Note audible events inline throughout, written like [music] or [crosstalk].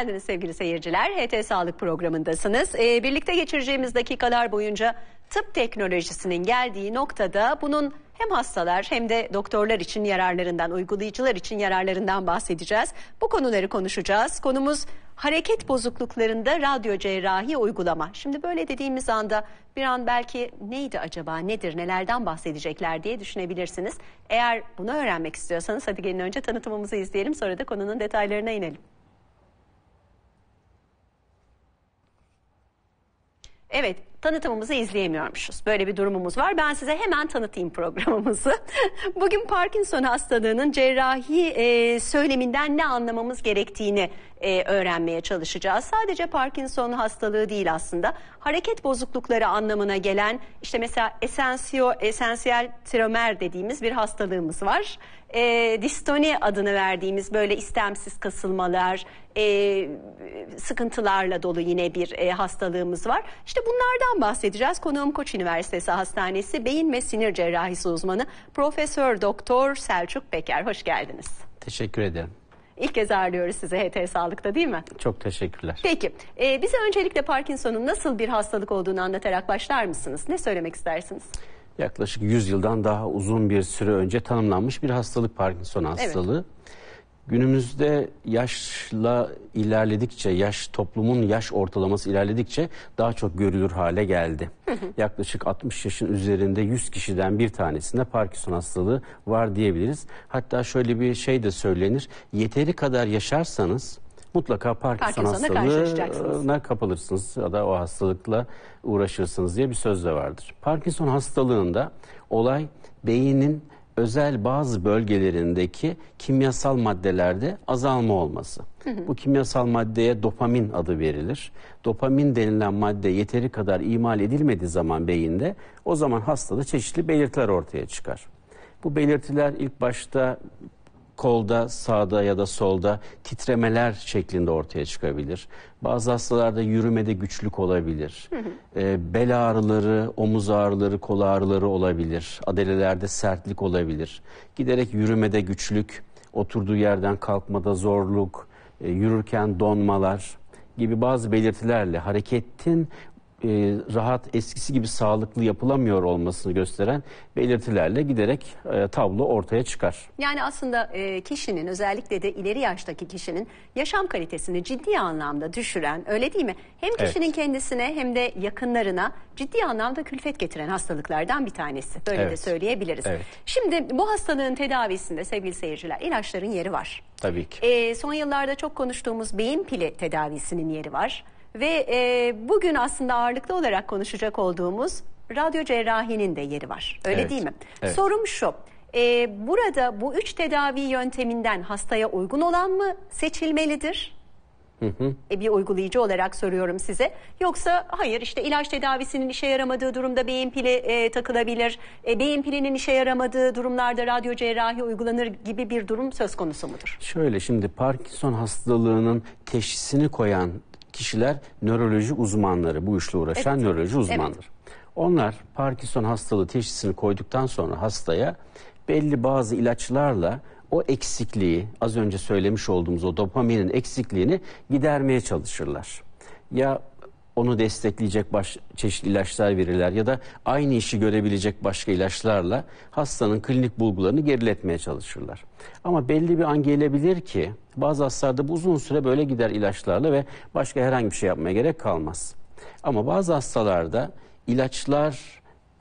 geldiniz sevgili seyirciler. HT Sağlık programındasınız. Ee, birlikte geçireceğimiz dakikalar boyunca tıp teknolojisinin geldiği noktada bunun hem hastalar hem de doktorlar için yararlarından, uygulayıcılar için yararlarından bahsedeceğiz. Bu konuları konuşacağız. Konumuz hareket bozukluklarında radyo cerrahi uygulama. Şimdi böyle dediğimiz anda bir an belki neydi acaba, nedir, nelerden bahsedecekler diye düşünebilirsiniz. Eğer bunu öğrenmek istiyorsanız hadi gelin önce tanıtımımızı izleyelim sonra da konunun detaylarına inelim. Evet tanıtımımızı izleyemiyormuşuz. Böyle bir durumumuz var. Ben size hemen tanıtayım programımızı. [laughs] Bugün Parkinson hastalığının cerrahi e, söyleminden ne anlamamız gerektiğini e, öğrenmeye çalışacağız. Sadece Parkinson hastalığı değil aslında. Hareket bozuklukları anlamına gelen işte mesela esensiyo, esensiyel tromer dediğimiz bir hastalığımız var e, distoni adını verdiğimiz böyle istemsiz kasılmalar, e, sıkıntılarla dolu yine bir e, hastalığımız var. İşte bunlardan bahsedeceğiz. Konuğum Koç Üniversitesi Hastanesi Beyin ve Sinir Cerrahisi uzmanı Profesör Doktor Selçuk Peker. Hoş geldiniz. Teşekkür ederim. İlk kez ağırlıyoruz sizi HT Sağlık'ta değil mi? Çok teşekkürler. Peki, e, bize öncelikle Parkinson'un nasıl bir hastalık olduğunu anlatarak başlar mısınız? Ne söylemek istersiniz? yaklaşık 100 yıldan daha uzun bir süre önce tanımlanmış bir hastalık Parkinson hastalığı. Evet. Günümüzde yaşla ilerledikçe, yaş toplumun yaş ortalaması ilerledikçe daha çok görülür hale geldi. Yaklaşık 60 yaşın üzerinde 100 kişiden bir tanesinde Parkinson hastalığı var diyebiliriz. Hatta şöyle bir şey de söylenir. Yeteri kadar yaşarsanız mutlaka Parkinson, Parkinson'a hastalığına ıı, kapılırsınız ya da o hastalıkla uğraşırsınız diye bir söz de vardır. Parkinson hastalığında olay beynin özel bazı bölgelerindeki kimyasal maddelerde azalma olması. Hı hı. Bu kimyasal maddeye dopamin adı verilir. Dopamin denilen madde yeteri kadar imal edilmediği zaman beyinde o zaman hastada çeşitli belirtiler ortaya çıkar. Bu belirtiler ilk başta kolda, sağda ya da solda titremeler şeklinde ortaya çıkabilir. Bazı hastalarda yürümede güçlük olabilir. E, bel ağrıları, omuz ağrıları, kol ağrıları olabilir. Adelelerde sertlik olabilir. Giderek yürümede güçlük, oturduğu yerden kalkmada zorluk, e, yürürken donmalar gibi bazı belirtilerle hareketin e, rahat eskisi gibi sağlıklı yapılamıyor olmasını gösteren belirtilerle giderek e, tablo ortaya çıkar. Yani aslında e, kişinin özellikle de ileri yaştaki kişinin yaşam kalitesini ciddi anlamda düşüren öyle değil mi? Hem kişinin evet. kendisine hem de yakınlarına ciddi anlamda külfet getiren hastalıklardan bir tanesi. Böyle evet. de söyleyebiliriz. Evet. Şimdi bu hastalığın tedavisinde sevgili seyirciler ilaçların yeri var. Tabii ki. E, son yıllarda çok konuştuğumuz beyin pili tedavisinin yeri var. Ve e, bugün aslında ağırlıklı olarak konuşacak olduğumuz radyo cerrahinin de yeri var. Öyle evet. değil mi? Evet. Sorum şu. E, burada bu üç tedavi yönteminden hastaya uygun olan mı seçilmelidir? Hı hı. E, bir uygulayıcı olarak soruyorum size. Yoksa hayır işte ilaç tedavisinin işe yaramadığı durumda beyin pili e, takılabilir. E, beyin pilinin işe yaramadığı durumlarda radyo cerrahi uygulanır gibi bir durum söz konusu mudur? Şöyle şimdi Parkinson hastalığının teşhisini koyan kişiler nöroloji uzmanları, bu işle uğraşan evet. nöroloji uzmanları. Evet. Onlar Parkinson hastalığı teşhisini koyduktan sonra hastaya belli bazı ilaçlarla o eksikliği, az önce söylemiş olduğumuz o dopaminin eksikliğini gidermeye çalışırlar. Ya onu destekleyecek baş, çeşitli ilaçlar verirler ya da aynı işi görebilecek başka ilaçlarla hastanın klinik bulgularını geriletmeye çalışırlar. Ama belli bir an gelebilir ki bazı hastalarda bu uzun süre böyle gider ilaçlarla ve başka herhangi bir şey yapmaya gerek kalmaz. Ama bazı hastalarda ilaçlar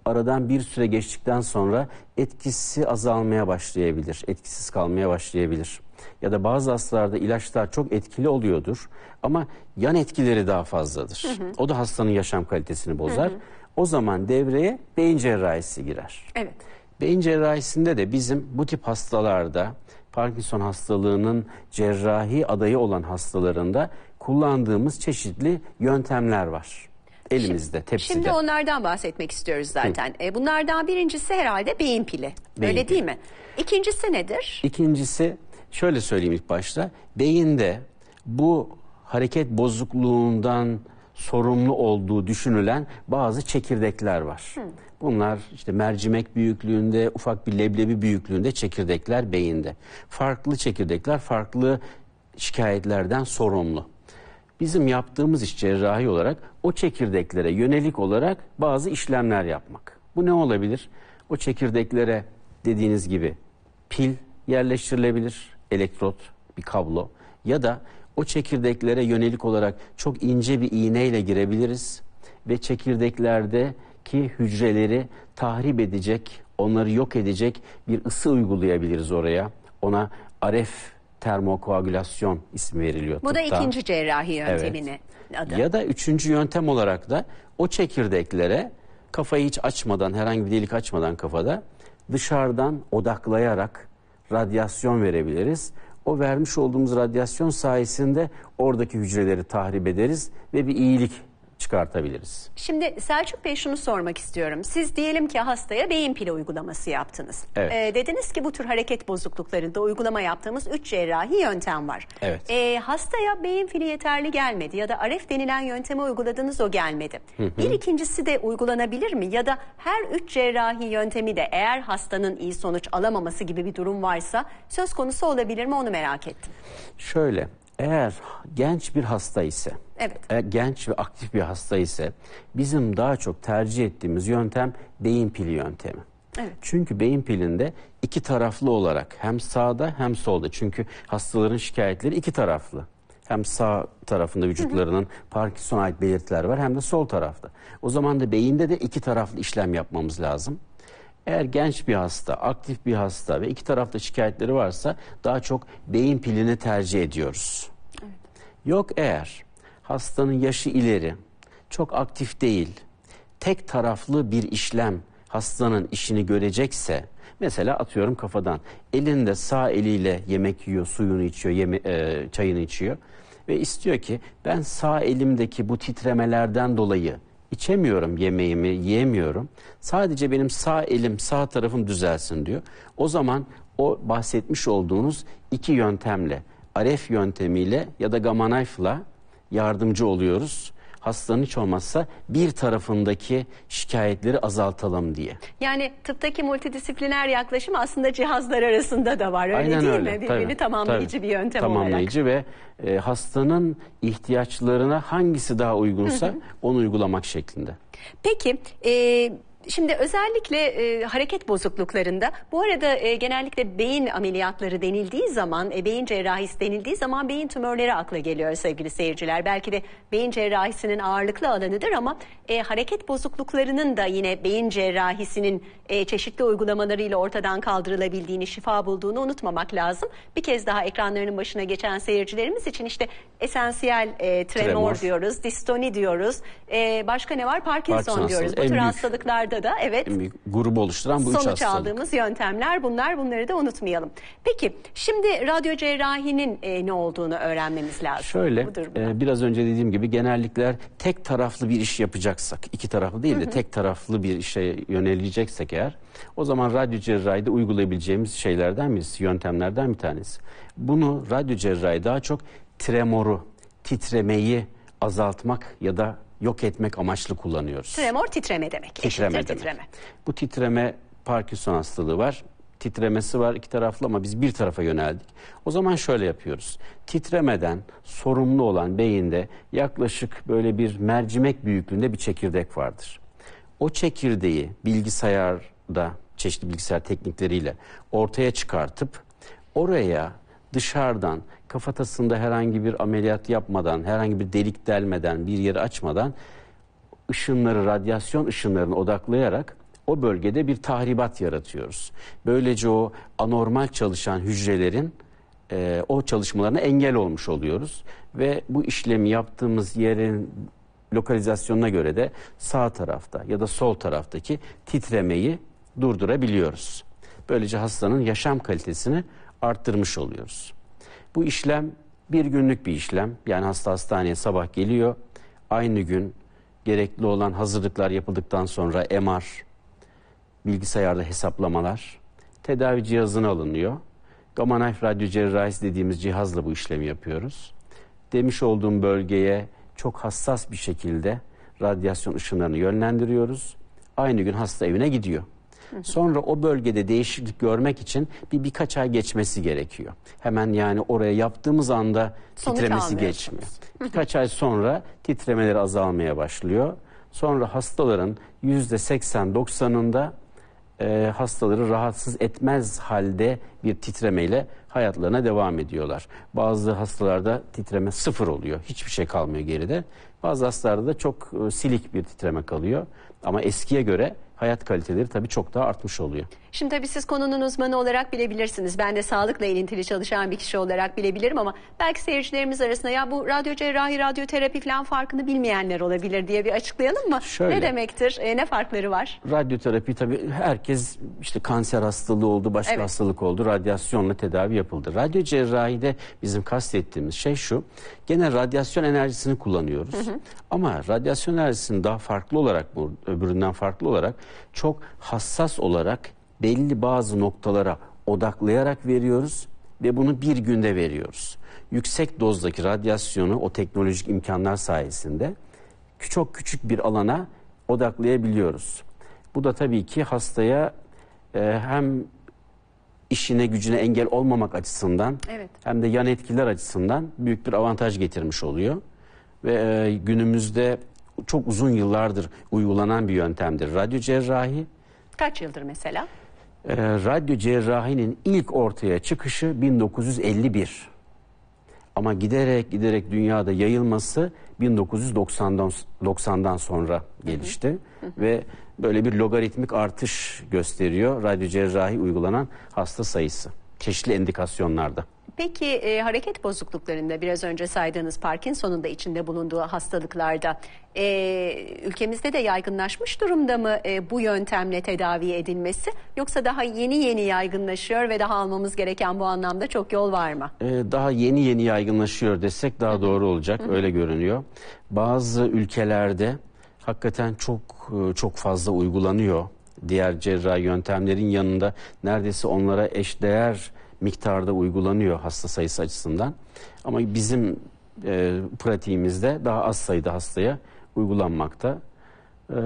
aradan bir süre geçtikten sonra etkisi azalmaya başlayabilir, etkisiz kalmaya başlayabilir ya da bazı hastalarda ilaçlar çok etkili oluyordur ama yan etkileri daha fazladır. Hı hı. O da hastanın yaşam kalitesini bozar. Hı hı. O zaman devreye beyin cerrahisi girer. Evet. Beyin cerrahisinde de bizim bu tip hastalarda Parkinson hastalığının cerrahi adayı olan hastalarında kullandığımız çeşitli yöntemler var elimizde şimdi, tepside. Şimdi onlardan bahsetmek istiyoruz zaten. E, bunlardan birincisi herhalde beyin pili. Beyin öyle pili. değil mi? İkincisi nedir? İkincisi Şöyle söyleyeyim ilk başta. Beyinde bu hareket bozukluğundan sorumlu olduğu düşünülen bazı çekirdekler var. Hı. Bunlar işte mercimek büyüklüğünde, ufak bir leblebi büyüklüğünde çekirdekler beyinde. Farklı çekirdekler farklı şikayetlerden sorumlu. Bizim yaptığımız iş cerrahi olarak o çekirdeklere yönelik olarak bazı işlemler yapmak. Bu ne olabilir? O çekirdeklere dediğiniz gibi pil yerleştirilebilir elektrot, bir kablo ya da o çekirdeklere yönelik olarak çok ince bir iğneyle girebiliriz ve çekirdeklerdeki hücreleri tahrip edecek, onları yok edecek bir ısı uygulayabiliriz oraya. Ona aref termokoagülasyon ismi veriliyor. Bu tıpta. da ikinci cerrahi yöntemini evet. adı. Ya da üçüncü yöntem olarak da o çekirdeklere kafayı hiç açmadan, herhangi bir delik açmadan kafada dışarıdan odaklayarak radyasyon verebiliriz. O vermiş olduğumuz radyasyon sayesinde oradaki hücreleri tahrip ederiz ve bir iyilik çıkartabiliriz. Şimdi Selçuk Bey şunu sormak istiyorum. Siz diyelim ki hastaya beyin pili uygulaması yaptınız. Evet. Ee, dediniz ki bu tür hareket bozukluklarında uygulama yaptığımız 3 cerrahi yöntem var. Evet. Ee, hastaya beyin pili yeterli gelmedi ya da AREF denilen yöntemi uyguladınız o gelmedi. Hı hı. Bir ikincisi de uygulanabilir mi? Ya da her 3 cerrahi yöntemi de eğer hastanın iyi sonuç alamaması gibi bir durum varsa söz konusu olabilir mi onu merak ettim. Şöyle eğer genç bir hasta ise, evet. e, genç ve aktif bir hasta ise bizim daha çok tercih ettiğimiz yöntem beyin pili yöntemi. Evet. Çünkü beyin pilinde iki taraflı olarak hem sağda hem solda çünkü hastaların şikayetleri iki taraflı. Hem sağ tarafında vücutlarının Parkinson'a ait belirtiler var hem de sol tarafta. O zaman da beyinde de iki taraflı işlem yapmamız lazım. Eğer genç bir hasta, aktif bir hasta ve iki tarafta şikayetleri varsa daha çok beyin pilini tercih ediyoruz. Evet. Yok eğer hastanın yaşı ileri, çok aktif değil, tek taraflı bir işlem hastanın işini görecekse mesela atıyorum kafadan elinde sağ eliyle yemek yiyor, suyunu içiyor, yeme, e, çayını içiyor ve istiyor ki ben sağ elimdeki bu titremelerden dolayı içemiyorum yemeğimi, yiyemiyorum. Sadece benim sağ elim, sağ tarafım düzelsin diyor. O zaman o bahsetmiş olduğunuz iki yöntemle, Aref yöntemiyle ya da Gamanayf'la yardımcı oluyoruz hastanın hiç olmazsa bir tarafındaki şikayetleri azaltalım diye. Yani tıptaki multidisipliner yaklaşım aslında cihazlar arasında da var öyle Aynen değil öyle. mi? Birbirini tabii, tamamlayıcı tabii. bir yöntem tamamlayıcı olarak. Tamamlayıcı ve e, hastanın ihtiyaçlarına hangisi daha uygunsa onu uygulamak şeklinde. Peki... E, Şimdi özellikle e, hareket bozukluklarında bu arada e, genellikle beyin ameliyatları denildiği zaman, e, beyin cerrahisi denildiği zaman beyin tümörleri akla geliyor sevgili seyirciler. Belki de beyin cerrahisinin ağırlıklı alanıdır ama e, hareket bozukluklarının da yine beyin cerrahisinin e, çeşitli uygulamalarıyla ortadan kaldırılabildiğini, şifa bulduğunu unutmamak lazım. Bir kez daha ekranlarının başına geçen seyircilerimiz için işte esansiyel e, tremor, tremor diyoruz, distoni diyoruz. E, başka ne var? Parkinson, Parkinson diyoruz. Bu tür hastalıklarda Bunlarda da evet. En grubu oluşturan bu sonuç üç hastalık. aldığımız yöntemler bunlar. Bunları da unutmayalım. Peki şimdi radyo cerrahinin e, ne olduğunu öğrenmemiz lazım. Şöyle e, biraz önce dediğim gibi genellikler tek taraflı bir iş yapacaksak iki taraflı değil de hı hı. tek taraflı bir işe yöneleceksek eğer o zaman radyo cerrahide uygulayabileceğimiz şeylerden birisi, yöntemlerden bir tanesi. Bunu radyo cerrahi daha çok tremoru, titremeyi azaltmak ya da yok etmek amaçlı kullanıyoruz. Tremor titreme demek. Titreme Eşittir, demek. Titreme. Bu titreme Parkinson hastalığı var. Titremesi var iki taraflı ama biz bir tarafa yöneldik. O zaman şöyle yapıyoruz. Titremeden sorumlu olan beyinde yaklaşık böyle bir mercimek büyüklüğünde bir çekirdek vardır. O çekirdeği bilgisayarda çeşitli bilgisayar teknikleriyle ortaya çıkartıp oraya dışarıdan kafatasında herhangi bir ameliyat yapmadan, herhangi bir delik delmeden, bir yeri açmadan ışınları, radyasyon ışınlarını odaklayarak o bölgede bir tahribat yaratıyoruz. Böylece o anormal çalışan hücrelerin e, o çalışmalarına engel olmuş oluyoruz. Ve bu işlemi yaptığımız yerin lokalizasyonuna göre de sağ tarafta ya da sol taraftaki titremeyi durdurabiliyoruz. Böylece hastanın yaşam kalitesini arttırmış oluyoruz. Bu işlem bir günlük bir işlem. Yani hasta hastaneye sabah geliyor. Aynı gün gerekli olan hazırlıklar yapıldıktan sonra MR, bilgisayarda hesaplamalar, tedavi cihazına alınıyor. Gamma knife radyo cerrahisi dediğimiz cihazla bu işlemi yapıyoruz. Demiş olduğum bölgeye çok hassas bir şekilde radyasyon ışınlarını yönlendiriyoruz. Aynı gün hasta evine gidiyor. Sonra o bölgede değişiklik görmek için bir birkaç ay geçmesi gerekiyor. Hemen yani oraya yaptığımız anda titremesi geçmiyor. Birkaç ay sonra titremeleri azalmaya başlıyor. Sonra hastaların yüzde %80-90'ında e, hastaları rahatsız etmez halde bir titremeyle hayatlarına devam ediyorlar. Bazı hastalarda titreme sıfır oluyor. Hiçbir şey kalmıyor geride. Bazı hastalarda da çok e, silik bir titreme kalıyor. Ama eskiye göre hayat kaliteleri tabii çok daha artmış oluyor. Şimdi tabii siz konunun uzmanı olarak bilebilirsiniz. Ben de sağlıkla ilintili çalışan bir kişi olarak bilebilirim ama belki seyircilerimiz arasında ya bu radyo cerrahi, radyoterapi falan farkını bilmeyenler olabilir diye bir açıklayalım mı? Şöyle, ne demektir? E, ne farkları var? Radyoterapi tabii herkes işte kanser hastalığı oldu, başka evet. hastalık oldu. Radyasyonla tedavi yapıldı. Radyo cerrahide bizim kastettiğimiz şey şu. Gene radyasyon enerjisini kullanıyoruz. Hı hı. Ama radyasyon enerjisini daha farklı olarak bu öbüründen farklı olarak çok hassas olarak belli bazı noktalara odaklayarak veriyoruz ve bunu bir günde veriyoruz. Yüksek dozdaki radyasyonu o teknolojik imkanlar sayesinde çok küçük bir alana odaklayabiliyoruz. Bu da tabii ki hastaya e, hem işine gücüne engel olmamak açısından evet. hem de yan etkiler açısından büyük bir avantaj getirmiş oluyor. Ve e, günümüzde çok uzun yıllardır uygulanan bir yöntemdir radyo cerrahi. Kaç yıldır mesela? e, radyo cerrahinin ilk ortaya çıkışı 1951. Ama giderek giderek dünyada yayılması 1990'dan 90'dan sonra gelişti hı hı. ve böyle bir logaritmik artış gösteriyor radyo cerrahi uygulanan hasta sayısı çeşitli endikasyonlarda. Peki e, hareket bozukluklarında biraz önce saydığınız Parkinson'un da içinde bulunduğu hastalıklarda e, ülkemizde de yaygınlaşmış durumda mı e, bu yöntemle tedavi edilmesi yoksa daha yeni yeni yaygınlaşıyor ve daha almamız gereken bu anlamda çok yol var mı? E, daha yeni yeni yaygınlaşıyor desek daha doğru olacak öyle görünüyor. Bazı ülkelerde hakikaten çok e, çok fazla uygulanıyor diğer cerrahi yöntemlerin yanında neredeyse onlara eşdeğer miktarda uygulanıyor hasta sayısı açısından. Ama bizim e, pratiğimizde daha az sayıda hastaya uygulanmakta. E,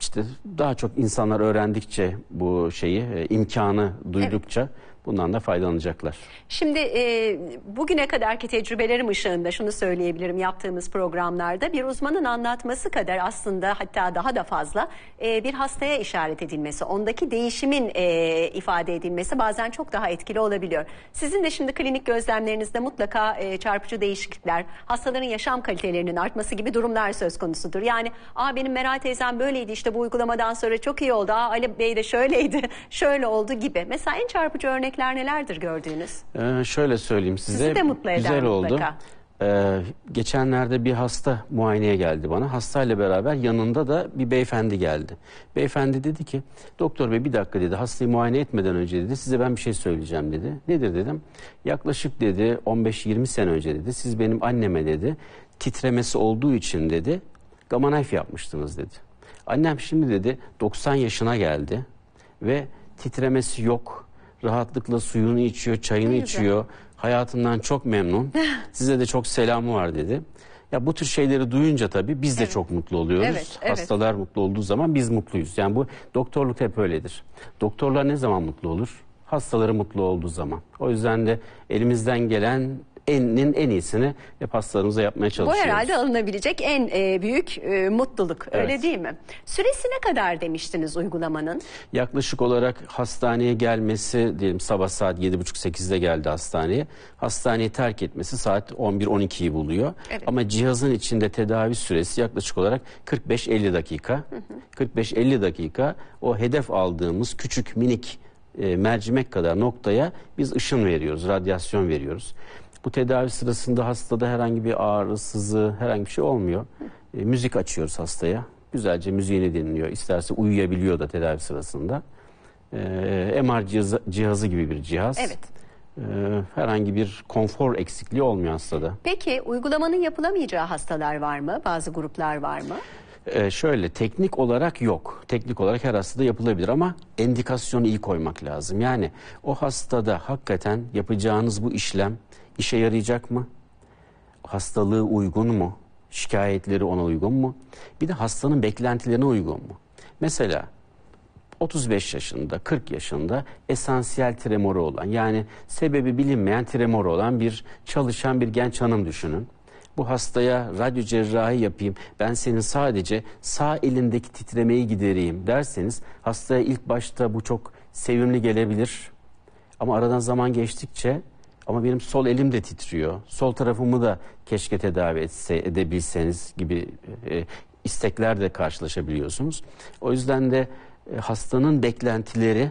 işte daha çok insanlar öğrendikçe bu şeyi e, imkanı duydukça evet bundan da faydalanacaklar. Şimdi e, bugüne kadarki tecrübelerim ışığında şunu söyleyebilirim yaptığımız programlarda bir uzmanın anlatması kadar aslında hatta daha da fazla e, bir hastaya işaret edilmesi, ondaki değişimin e, ifade edilmesi bazen çok daha etkili olabiliyor. Sizin de şimdi klinik gözlemlerinizde mutlaka e, çarpıcı değişiklikler, hastaların yaşam kalitelerinin artması gibi durumlar söz konusudur. Yani aa benim Meral teyzem böyleydi işte bu uygulamadan sonra çok iyi oldu, aa Ali Bey de şöyleydi, [laughs] şöyle oldu gibi. Mesela en çarpıcı örnek örnekler nelerdir gördüğünüz? Ee, şöyle söyleyeyim size. Sizi de mutlu eder güzel oldu. Ee, geçenlerde bir hasta muayeneye geldi bana. Hastayla beraber yanında da bir beyefendi geldi. Beyefendi dedi ki doktor bey bir dakika dedi hastayı muayene etmeden önce dedi size ben bir şey söyleyeceğim dedi. Nedir dedim. Yaklaşık dedi 15-20 sene önce dedi siz benim anneme dedi titremesi olduğu için dedi gamanayf yapmıştınız dedi. Annem şimdi dedi 90 yaşına geldi ve titremesi yok rahatlıkla suyunu içiyor, çayını içiyor. Güzel. Hayatından çok memnun. [laughs] Size de çok selamı var dedi. Ya bu tür şeyleri duyunca tabii biz de evet. çok mutlu oluyoruz. Evet, evet. Hastalar mutlu olduğu zaman biz mutluyuz. Yani bu doktorluk hep öyledir. Doktorlar ne zaman mutlu olur? Hastaları mutlu olduğu zaman. O yüzden de elimizden gelen enin en iyisini hep hastalarımıza yapmaya çalışıyoruz. Bu herhalde alınabilecek en e, büyük e, mutluluk öyle değil mi? Süresi ne kadar demiştiniz uygulamanın? Yaklaşık olarak hastaneye gelmesi diyelim sabah saat 7.30-8'de geldi hastaneye. Hastaneyi terk etmesi saat 11-12'yi buluyor. Evet. Ama cihazın içinde tedavi süresi yaklaşık olarak 45-50 dakika. 45-50 dakika o hedef aldığımız küçük minik e, mercimek kadar noktaya biz ışın veriyoruz, radyasyon veriyoruz. Bu tedavi sırasında hastada herhangi bir sızı, herhangi bir şey olmuyor. E, müzik açıyoruz hastaya. Güzelce müziğini dinliyor. İsterse uyuyabiliyor da tedavi sırasında. E, MR cihazı, cihazı gibi bir cihaz. Evet. E, herhangi bir konfor eksikliği olmuyor hastada. Peki uygulamanın yapılamayacağı hastalar var mı? Bazı gruplar var mı? Ee, şöyle teknik olarak yok. Teknik olarak her hastada yapılabilir ama endikasyonu iyi koymak lazım. Yani o hastada hakikaten yapacağınız bu işlem işe yarayacak mı? Hastalığı uygun mu? Şikayetleri ona uygun mu? Bir de hastanın beklentilerine uygun mu? Mesela 35 yaşında, 40 yaşında esansiyel tremoru olan yani sebebi bilinmeyen tremoru olan bir çalışan bir genç hanım düşünün. Bu hastaya radyo cerrahi yapayım, ben senin sadece sağ elindeki titremeyi gidereyim derseniz hastaya ilk başta bu çok sevimli gelebilir. Ama aradan zaman geçtikçe ama benim sol elim de titriyor. Sol tarafımı da keşke tedavi etse, edebilseniz gibi e, isteklerle karşılaşabiliyorsunuz. O yüzden de e, hastanın beklentileri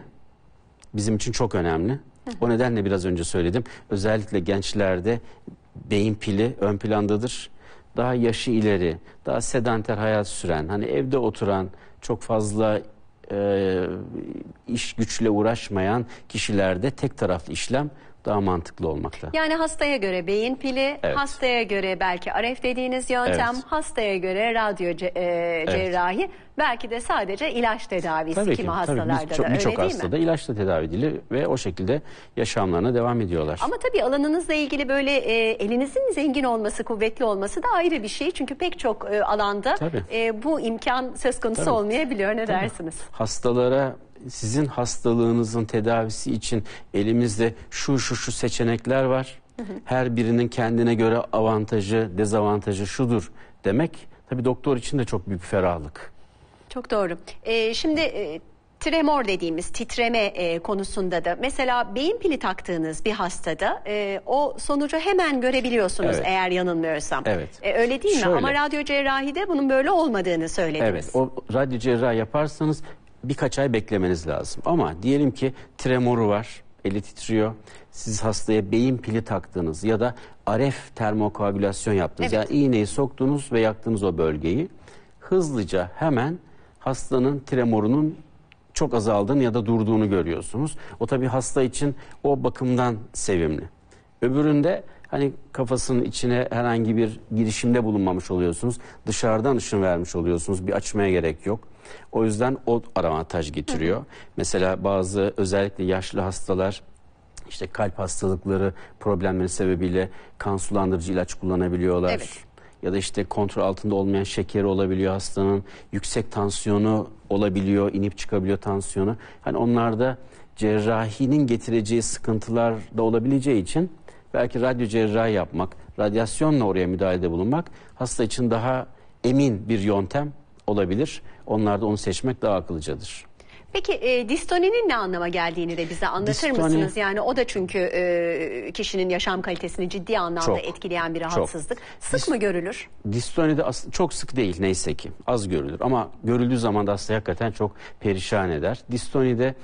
bizim için çok önemli. O nedenle biraz önce söyledim. Özellikle gençlerde beyin pili ön plandadır. Daha yaşı ileri, daha sedanter hayat süren, hani evde oturan, çok fazla e, iş güçle uğraşmayan kişilerde tek taraflı işlem daha mantıklı olmakta. Yani hastaya göre beyin pili, evet. hastaya göre belki RF dediğiniz yöntem, evet. hastaya göre radyo ce, e, evet. cerrahi, belki de sadece ilaç tedavisi tabii kimi ki, hastalarda tabii. Bir, çok, öyle çok değil hastada mi? ilaçla tedavi ediliyor ve o şekilde yaşamlarına devam ediyorlar. Ama tabii alanınızla ilgili böyle e, elinizin zengin olması, kuvvetli olması da ayrı bir şey. Çünkü pek çok e, alanda e, bu imkan söz konusu tabii. olmayabiliyor. Ne tabii. dersiniz? Hastalara sizin hastalığınızın tedavisi için elimizde şu şu şu seçenekler var. Her birinin kendine göre avantajı, dezavantajı şudur demek tabi doktor için de çok büyük ferahlık. Çok doğru. Ee, şimdi e, tremor dediğimiz titreme e, konusunda da mesela beyin pili taktığınız bir hastada e, o sonucu hemen görebiliyorsunuz evet. eğer yanılmıyorsam. Evet. E, öyle değil mi? Şöyle. Ama radyo cerrahide bunun böyle olmadığını söylediniz. Evet. O radyo cerrahi yaparsanız birkaç ay beklemeniz lazım. Ama diyelim ki tremoru var, eli titriyor. Siz hastaya beyin pili taktınız ya da aref termokoagülasyon yaptınız. Evet. Yani iğneyi soktunuz ve yaktınız o bölgeyi. Hızlıca hemen hastanın tremorunun çok azaldığını ya da durduğunu görüyorsunuz. O tabii hasta için o bakımdan sevimli. Öbüründe hani kafasının içine herhangi bir girişimde bulunmamış oluyorsunuz. Dışarıdan ışın vermiş oluyorsunuz. Bir açmaya gerek yok. O yüzden o avantaj getiriyor. Hı hı. Mesela bazı özellikle yaşlı hastalar işte kalp hastalıkları problemleri sebebiyle kan sulandırıcı ilaç kullanabiliyorlar. Evet ya da işte kontrol altında olmayan şekeri olabiliyor hastanın. Yüksek tansiyonu olabiliyor, inip çıkabiliyor tansiyonu. Hani onlarda cerrahinin getireceği sıkıntılar da olabileceği için belki radyo cerrahi yapmak, radyasyonla oraya müdahalede bulunmak hasta için daha emin bir yöntem olabilir. Onlarda onu seçmek daha akıllıcadır. Peki e, distoninin ne anlama geldiğini de bize anlatır Distoni, mısınız? Yani o da çünkü e, kişinin yaşam kalitesini ciddi anlamda çok, etkileyen bir rahatsızlık. Çok. Sık Dis, mı görülür? Distoni de çok sık değil neyse ki az görülür ama görüldüğü zaman da aslında hakikaten çok perişan eder. Distoni de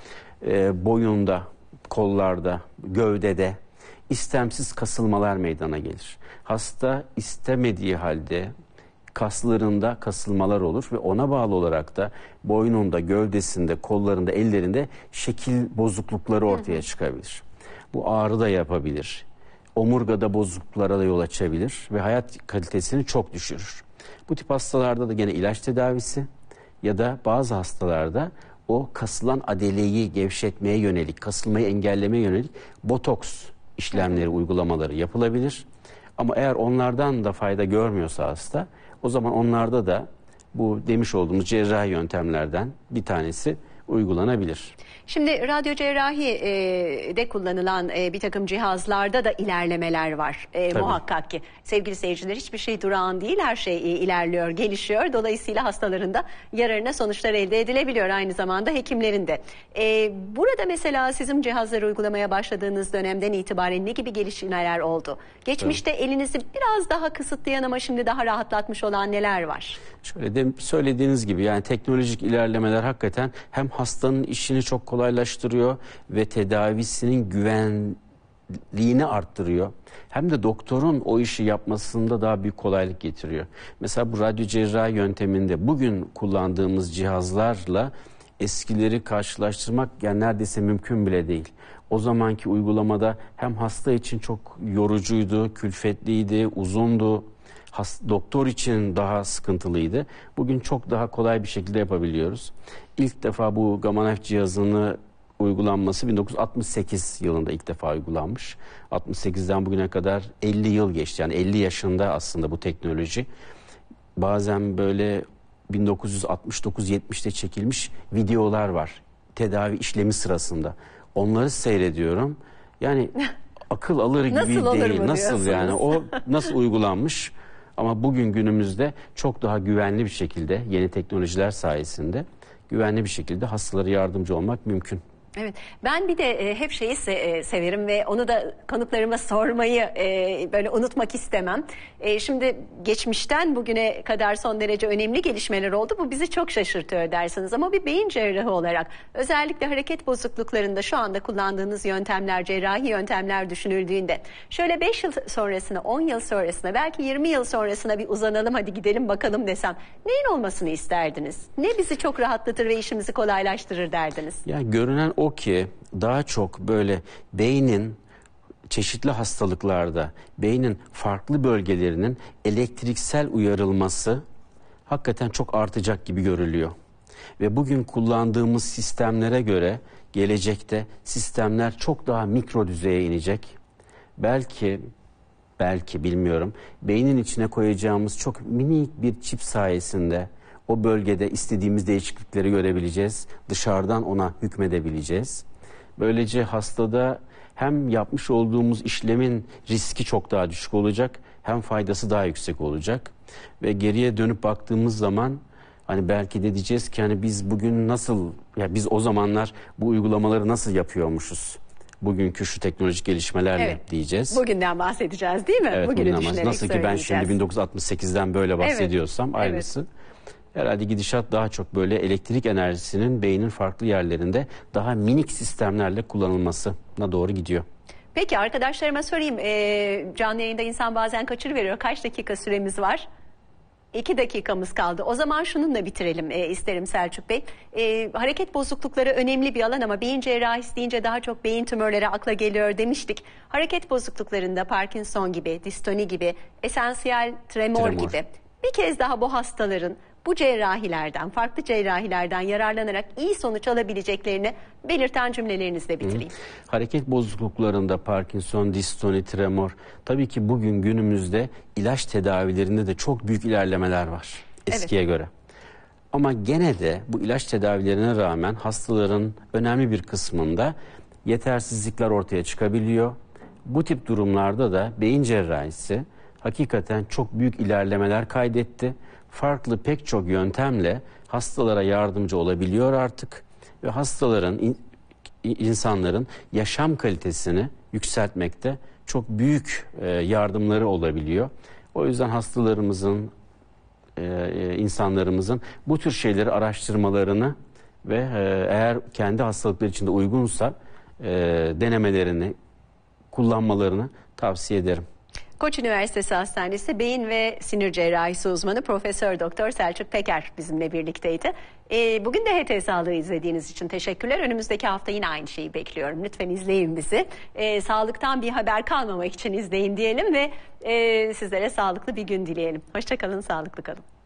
e, boyunda, kollarda, gövdede istemsiz kasılmalar meydana gelir. Hasta istemediği halde kaslarında kasılmalar olur ve ona bağlı olarak da boynunda, gövdesinde, kollarında, ellerinde şekil bozuklukları ortaya çıkabilir. Bu ağrı da yapabilir. Omurgada bozukluklara da yol açabilir ve hayat kalitesini çok düşürür. Bu tip hastalarda da gene ilaç tedavisi ya da bazı hastalarda o kasılan adeleyi gevşetmeye yönelik, kasılmayı engellemeye yönelik botoks işlemleri, uygulamaları yapılabilir. Ama eğer onlardan da fayda görmüyorsa hasta o zaman onlarda da bu demiş olduğumuz cerrahi yöntemlerden bir tanesi uygulanabilir. Şimdi radyo cerrahi e, de kullanılan e, bir takım cihazlarda da ilerlemeler var e, muhakkak ki. Sevgili seyirciler hiçbir şey durağan değil her şey e, ilerliyor, gelişiyor. Dolayısıyla hastaların da yararına sonuçlar elde edilebiliyor aynı zamanda hekimlerin de. E, burada mesela sizin cihazları uygulamaya başladığınız dönemden itibaren ne gibi gelişmeler oldu? Geçmişte evet. elinizi biraz daha kısıtlayan ama şimdi daha rahatlatmış olan neler var? Şöyle de söylediğiniz gibi yani teknolojik ilerlemeler hakikaten hem hastanın işini çok kolaylaştırıyor ve tedavisinin güvenliğini arttırıyor. Hem de doktorun o işi yapmasında daha büyük kolaylık getiriyor. Mesela bu radyo cerrahi yönteminde bugün kullandığımız cihazlarla eskileri karşılaştırmak yani neredeyse mümkün bile değil. O zamanki uygulamada hem hasta için çok yorucuydu, külfetliydi, uzundu has, doktor için daha sıkıntılıydı. Bugün çok daha kolay bir şekilde yapabiliyoruz. İlk defa bu GAMANAF cihazını uygulanması 1968 yılında ilk defa uygulanmış. 68'den bugüne kadar 50 yıl geçti. Yani 50 yaşında aslında bu teknoloji. Bazen böyle 1969-70'te çekilmiş videolar var. Tedavi işlemi sırasında. Onları seyrediyorum. Yani [laughs] akıl alır gibi nasıl değil. Nasıl yani? O nasıl uygulanmış? [laughs] Ama bugün günümüzde çok daha güvenli bir şekilde yeni teknolojiler sayesinde güvenli bir şekilde hastalara yardımcı olmak mümkün. Evet ben bir de e, hep şeyi se e, severim ve onu da kanıtlarıma sormayı e, böyle unutmak istemem. E, şimdi geçmişten bugüne kadar son derece önemli gelişmeler oldu. Bu bizi çok şaşırtıyor dersiniz ama bir beyin cerrahı olarak özellikle hareket bozukluklarında şu anda kullandığınız yöntemler, cerrahi yöntemler düşünüldüğünde şöyle 5 yıl sonrasına, 10 yıl sonrasına belki 20 yıl sonrasına bir uzanalım hadi gidelim bakalım desem neyin olmasını isterdiniz? Ne bizi çok rahatlatır ve işimizi kolaylaştırır derdiniz? Ya görünen o ki daha çok böyle beynin çeşitli hastalıklarda beynin farklı bölgelerinin elektriksel uyarılması hakikaten çok artacak gibi görülüyor. Ve bugün kullandığımız sistemlere göre gelecekte sistemler çok daha mikro düzeye inecek. Belki belki bilmiyorum beynin içine koyacağımız çok minik bir çip sayesinde o bölgede istediğimiz değişiklikleri görebileceğiz. Dışarıdan ona hükmedebileceğiz. Böylece hastada hem yapmış olduğumuz işlemin riski çok daha düşük olacak hem faydası daha yüksek olacak. Ve geriye dönüp baktığımız zaman hani belki de diyeceğiz ki hani biz bugün nasıl ya biz o zamanlar bu uygulamaları nasıl yapıyormuşuz? bugünkü şu teknolojik gelişmelerle evet. diyeceğiz. Bugünden bahsedeceğiz değil mi? Evet, Bugünü bugünden bahsedeceğiz. Nasıl ki ben şimdi 1968'den böyle bahsediyorsam evet. aynısı. Evet. Herhalde gidişat daha çok böyle elektrik enerjisinin beynin farklı yerlerinde daha minik sistemlerle kullanılmasına doğru gidiyor. Peki arkadaşlarıma sorayım. Ee, canlı yayında insan bazen kaçır veriyor. Kaç dakika süremiz var? İki dakikamız kaldı. O zaman şununla bitirelim e, isterim Selçuk Bey. E, hareket bozuklukları önemli bir alan ama beyin cerrahisi deyince daha çok beyin tümörleri akla geliyor demiştik. Hareket bozukluklarında Parkinson gibi, distoni gibi, esansiyel tremor, tremor. gibi bir kez daha bu hastaların bu cerrahilerden, farklı cerrahilerden yararlanarak iyi sonuç alabileceklerini belirten cümlelerinizle bitireyim. Hı. Hareket bozukluklarında Parkinson, distoni, tremor. Tabii ki bugün günümüzde ilaç tedavilerinde de çok büyük ilerlemeler var eskiye evet. göre. Ama gene de bu ilaç tedavilerine rağmen hastaların önemli bir kısmında yetersizlikler ortaya çıkabiliyor. Bu tip durumlarda da beyin cerrahisi hakikaten çok büyük ilerlemeler kaydetti. Farklı pek çok yöntemle hastalara yardımcı olabiliyor artık ve hastaların insanların yaşam kalitesini yükseltmekte çok büyük e, yardımları olabiliyor. O yüzden hastalarımızın e, e, insanlarımızın bu tür şeyleri araştırmalarını ve eğer kendi hastalıkları içinde uygunsa denemelerini kullanmalarını tavsiye ederim. Koç Üniversitesi Hastanesi Beyin ve Sinir Cerrahisi uzmanı Profesör Doktor Selçuk Peker bizimle birlikteydi. E, bugün de HT Sağlığı izlediğiniz için teşekkürler. Önümüzdeki hafta yine aynı şeyi bekliyorum. Lütfen izleyin bizi. E, sağlıktan bir haber kalmamak için izleyin diyelim ve e, sizlere sağlıklı bir gün dileyelim. Hoşçakalın, sağlıklı kalın.